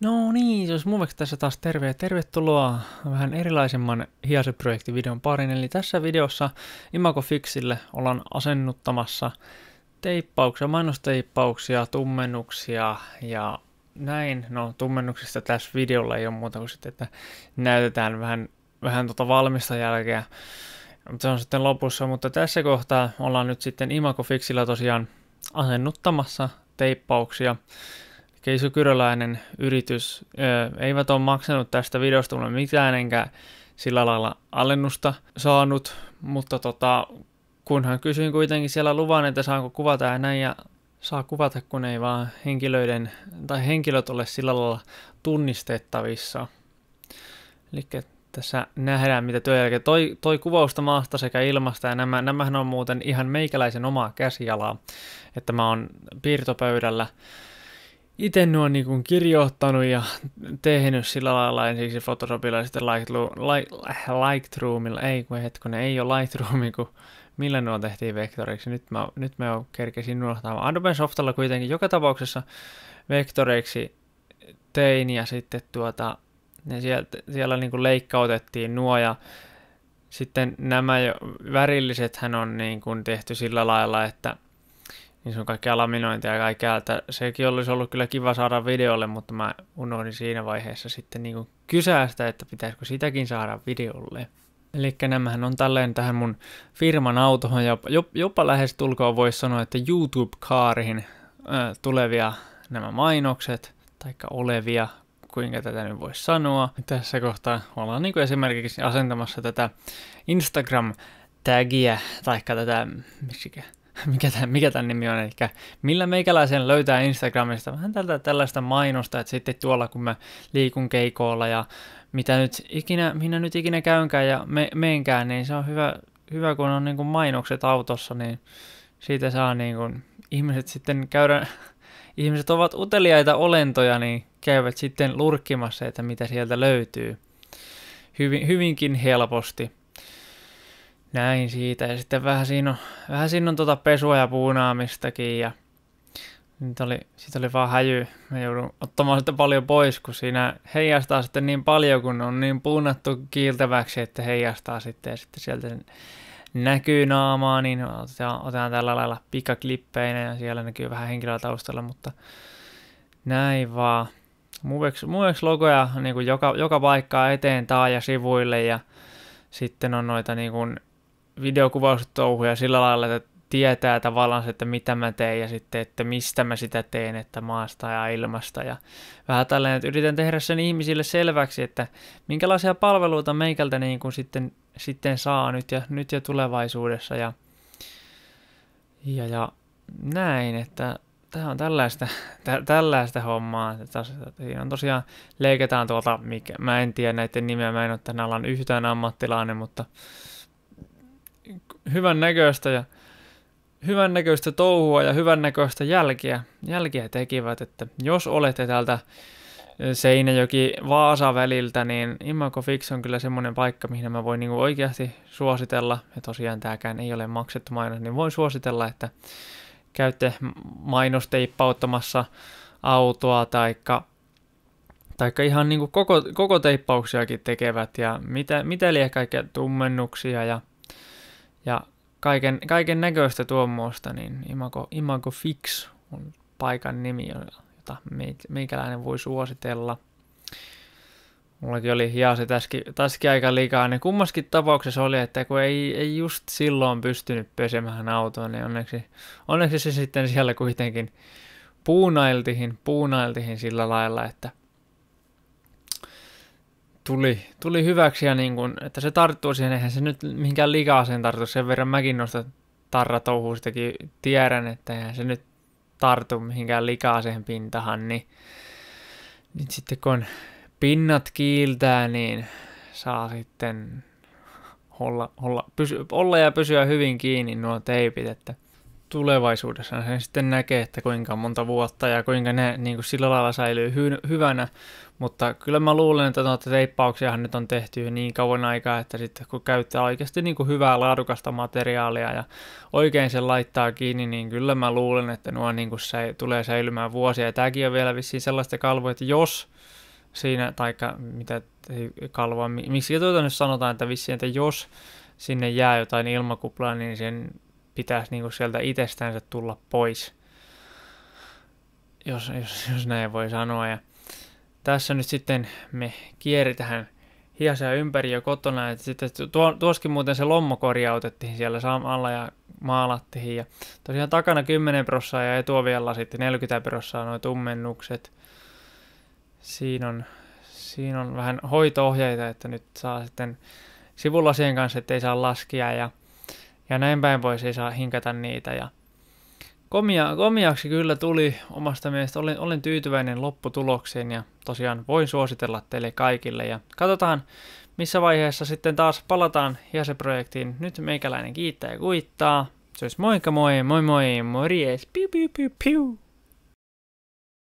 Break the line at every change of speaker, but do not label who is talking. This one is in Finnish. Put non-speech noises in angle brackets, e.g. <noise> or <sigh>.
No niin, jos muuveksi tässä taas terve ja tervetuloa vähän erilaisemman hiaseprojektivideon parin. Eli tässä videossa Imago Fixille ollaan asennuttamassa teippauksia, mainosteippauksia, tummennuksia ja näin. No tummennuksista tässä videolla ei ole muuta kuin sitten, että näytetään vähän, vähän tuota valmista jälkeä. Se on sitten lopussa, mutta tässä kohtaa ollaan nyt sitten Imago Fixillä tosiaan asennuttamassa teippauksia. Keisu yritys ö, eivät ole maksanut tästä videosta mulle mitään, enkä sillä lailla alennusta saanut, mutta tota, kunhan kysyin kuitenkin siellä luvan, että saanko kuvata ja näin, ja saa kuvata, kun ei vaan henkilöiden tai henkilöt ole sillä lailla tunnistettavissa. Eli tässä nähdään, mitä työjälkeen. Toi, toi kuvausta maasta sekä ilmasta, ja nämä, nämähän on muuten ihan meikäläisen omaa käsialaa, että mä oon piirtopöydällä itse nuo niin kuin kirjoittanut ja tehnyt sillä lailla ensiksi Photoshopilla ja sitten Lightroomilla, ei kun hetkonen, ei ole Lightroomi, kun millä nuo tehtiin vektoreiksi. Nyt mä, nyt mä kerkesin nuohtamaan Adobe Softalla kuitenkin joka tapauksessa vektoreiksi tein ja sitten tuota, ne sieltä, siellä niin kuin leikkautettiin nuo ja sitten nämä jo, värillisethän on niin kuin tehty sillä lailla, että – niin se on kaikkea laminointia ja kaikkea, että sekin olisi ollut kyllä kiva saada videolle, mutta mä unohdin siinä vaiheessa sitten niin kysäästä, että pitäisikö sitäkin saada videolle. Eli nämähän on tälleen tähän mun firman autohon ja jopa, jopa lähes tulkoon voisi sanoa, että YouTube-kaariin tulevia nämä mainokset, taikka olevia, kuinka tätä nyt voisi sanoa. Tässä kohtaa ollaan niin esimerkiksi asentamassa tätä Instagram-tagia, taikka tätä, miksikä, <laughs> mikä tämän, mikä tämän nimi on, eli millä meikäläisen löytää Instagramista vähän tältä, tällaista mainosta, että sitten tuolla kun mä liikun keikoilla ja mitä nyt ikinä, minä nyt ikinä käynkään ja me, menkään, niin se on hyvä, hyvä kun on niin kuin mainokset autossa, niin siitä saa niin kuin, ihmiset sitten käydä, <laughs> ihmiset ovat uteliaita olentoja, niin käyvät sitten lurkkimassa, että mitä sieltä löytyy. Hyvin, hyvinkin helposti näin siitä. Ja sitten vähän siinä on, vähän siinä on tuota pesua ja puunaamistakin ja siitä oli, siitä oli vaan häjy. Me joudun ottamaan sitä paljon pois, kun siinä heijastaa sitten niin paljon, kun on niin puunattu kiiltäväksi, että heijastaa sitten ja sitten sieltä näkyy naamaa, niin otetaan, otetaan tällä lailla pikaklippeinä ja siellä näkyy vähän henkilöä taustalla, mutta näin vaan. Muueksi, muueksi logoja niin joka, joka paikkaa eteen taa ja sivuille ja sitten on noita niin kuin videokuvaustouhuja sillä lailla, että tietää tavallaan se, että mitä mä teen ja sitten, että mistä mä sitä teen, että maasta ja ilmasta. Ja vähän tällainen, että yritän tehdä sen ihmisille selväksi, että minkälaisia palveluita meikältä niin kuin sitten, sitten saa nyt ja, nyt ja tulevaisuudessa. Ja, ja, ja näin, että tämä on tällaista, <laughs> tä, tällaista hommaa. Siinä on tosiaan, leikataan tuolta, mikä, mä en tiedä näiden nimeä, mä en ole tämän alan yhtään ammattilainen, mutta hyvän näköistä ja hyvän näköistä touhua ja hyvän näköistä jälkiä, jälkiä tekivät, että jos olette täältä Seinäjoki-Vaasa väliltä, niin Imago Fix on kyllä semmoinen paikka, mihin mä voin niinku oikeasti suositella, ja tosiaan tääkään ei ole maksettu mainos, niin voin suositella, että käytte mainosteippauttamassa autoa taikka taikka ihan niin koko, koko teippauksiakin tekevät ja mitä, mitä liian kaikkea tummennuksia ja ja kaiken, kaiken näköistä tuommoista, niin Imago, Imago Fix on paikan nimi, jota meikäläinen voi suositella. Mullakin oli hiasi tässäkin tässäkin aika liikaa, niin kummaskin tapauksessa oli, että kun ei, ei just silloin pystynyt pesemään autoa, niin onneksi, onneksi se sitten siellä kuitenkin puunailtihin, puunailtihin sillä lailla, että tuli, tuli hyväksi ja niin kuin, että se tarttuu siihen, eihän se nyt mihinkään likaaseen tarttu, Sen verran mäkin noista tarratouhuistakin tiedän, että eihän se nyt tartu mihinkään likaaseen pintahan, niin, niin sitten kun pinnat kiiltää, niin saa sitten olla, olla, pysy, olla ja pysyä hyvin kiinni nuo teipit, että – tulevaisuudessa sen sitten näkee, että kuinka monta vuotta ja kuinka ne niin kuin sillä lailla säilyy hy- hyvänä, mutta kyllä mä luulen, että noita teippauksiahan nyt on tehty niin kauan aikaa, että sitten kun käyttää oikeasti niin kuin hyvää laadukasta materiaalia ja oikein sen laittaa kiinni, niin kyllä mä luulen, että nuo niin kuin säil- tulee säilymään vuosia. Ja tämäkin on vielä vissiin sellaista kalvoa, että jos siinä, tai mitä kalvoa, miksi tuota nyt sanotaan, että vissiin, että jos sinne jää jotain ilmakuplaa, niin sen pitäisi niin kuin sieltä itsestänsä tulla pois, jos, jos, jos näin voi sanoa. Ja tässä nyt sitten me kieritään hiasia ympäri jo kotona. että sitten tuo, tuoskin muuten se lommo korjautettiin siellä samalla ja maalattiin. Ja tosiaan takana 10 prossaa ja etuovialla sitten 40 prossaa nuo tummennukset. Siinä on, siinä on vähän hoitoohjeita, että nyt saa sitten sivulasien kanssa, ettei saa laskea ja ja näin päin pois siis ei saa hinkata niitä. Ja komia, komiaksi kyllä tuli omasta mielestä, olin, olin tyytyväinen lopputulokseen ja tosiaan voin suositella teille kaikille ja katsotaan missä vaiheessa sitten taas palataan jäseprojektiin. Nyt meikäläinen kiittää ja kuittaa. Se olisi moikka moi, moi moi, morjes, piu piu piu piu.